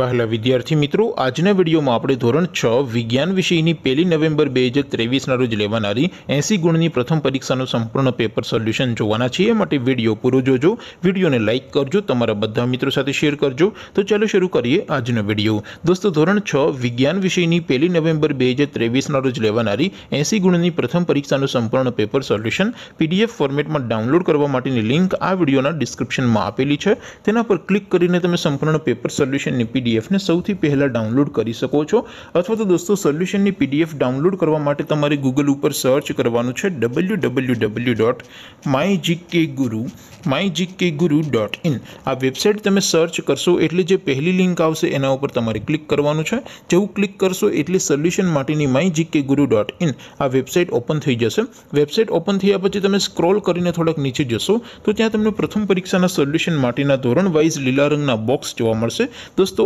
વહેલા વિદ્યાર્થી મિત્રો આજના વિડીયોમાં આપણે ધોરણ છ વિજ્ઞાન વિષયની પહેલી નવેમ્બર બે હજાર ત્રેવીસના રોજ લેવાનારી એંસી ગુણની પ્રથમ પરીક્ષાનું સંપૂર્ણ પેપર સોલ્યુશન જોવાના છીએ એ માટે વિડીયો પૂરો જોજો વિડીયોને લાઇક કરજો તમારા બધા મિત્રો સાથે શેર કરજો તો ચાલો શરૂ કરીએ આજનો વિડીયો દોસ્તો ધોરણ છ વિજ્ઞાન વિષયની પહેલી નવેમ્બર બે હજાર ત્રેવીસના રોજ લેવાનારી એંસી ગુણની પ્રથમ પરીક્ષાનું સંપૂર્ણ પેપર સોલ્યુશન પીડીએફ ફોર્મેટમાં ડાઉનલોડ કરવા માટેની લિંક આ વિડીયોના ડિસ્ક્રિપ્શનમાં આપેલી છે તેના પર ક્લિક કરીને તમે સંપૂર્ણ પેપર સોલ્યુશનની પીડીએફ ને સૌથી પહેલા ડાઉનલોડ કરી શકો છો અથવા તો દોસ્તો સોલ્યુશન ની પીડીએફ ડાઉનલોડ કરવા માટે તમારે Google ઉપર સર્ચ કરવાનું છે www.mygkguru mygkguru.in આ વેબસાઈટ તમે સર્ચ કરશો એટલે જે પહેલી લિંક આવશે એના ઉપર તમારે ક્લિક કરવાનું છે જેવું ક્લિક કરશો એટલે સોલ્યુશન માટેની mygkguru.in આ વેબસાઈટ ઓપન થઈ જશે વેબસાઈટ ઓપન થયા પછી તમે સ્ક્રોલ કરીને થોડક નીચે જશો તો ત્યાં તમને પ્રથમ પરીક્ષાના સોલ્યુશન માટેના ધોરણ વાઇઝ લીલા રંગના બોક્સ જોવા મળશે દોસ્તો